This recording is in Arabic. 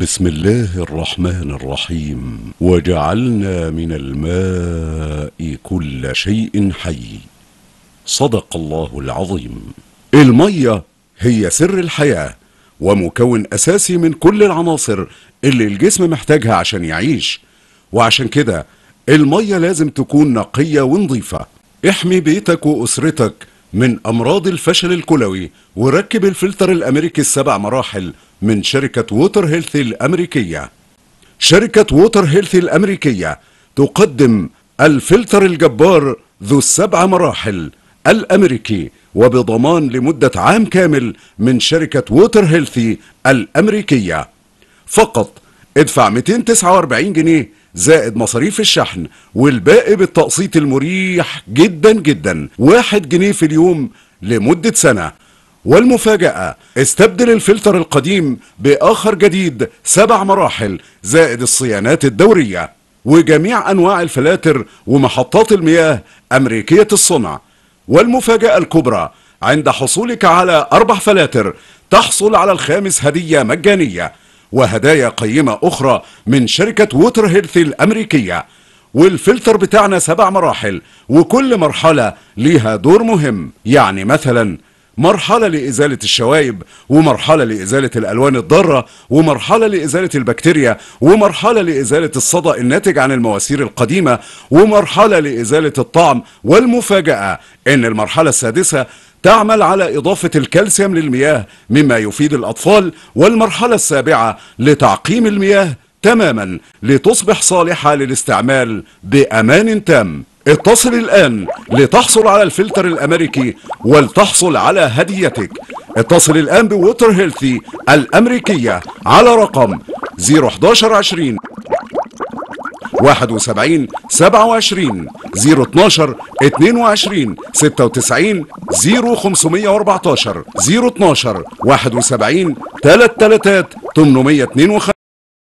بسم الله الرحمن الرحيم وجعلنا من الماء كل شيء حي صدق الله العظيم المية هي سر الحياة ومكون أساسي من كل العناصر اللي الجسم محتاجها عشان يعيش وعشان كده المية لازم تكون نقية ونظيفة احمي بيتك وأسرتك من أمراض الفشل الكلوي وركب الفلتر الأمريكي السبع مراحل من شركة ووتر هيلث الأمريكية شركة ووتر هيلث الأمريكية تقدم الفلتر الجبار ذو السبع مراحل الأمريكي وبضمان لمدة عام كامل من شركة ووتر هيلثي الأمريكية فقط ادفع 249 جنيه زائد مصاريف الشحن والباقي بالتقسيط المريح جدا جدا واحد جنيه في اليوم لمدة سنة والمفاجأة استبدل الفلتر القديم بآخر جديد سبع مراحل زائد الصيانات الدورية وجميع أنواع الفلاتر ومحطات المياه أمريكية الصنع والمفاجأة الكبرى عند حصولك على أربع فلاتر تحصل على الخامس هدية مجانية وهدايا قيمة أخرى من شركة ووتر هيلث الأمريكية والفلتر بتاعنا سبع مراحل وكل مرحلة ليها دور مهم يعني مثلا مرحلة لإزالة الشوايب ومرحلة لإزالة الألوان الضارة ومرحلة لإزالة البكتيريا ومرحلة لإزالة الصدأ الناتج عن المواسير القديمة ومرحلة لإزالة الطعم والمفاجأة إن المرحلة السادسة تعمل على إضافة الكالسيوم للمياه مما يفيد الأطفال والمرحلة السابعة لتعقيم المياه تماما لتصبح صالحة للاستعمال بأمان تام اتصل الآن لتحصل على الفلتر الأمريكي ولتحصل على هديتك اتصل الآن بووتر هيلثي الأمريكية على رقم 01120 71 27 012 22 96 0514 012 71 33 852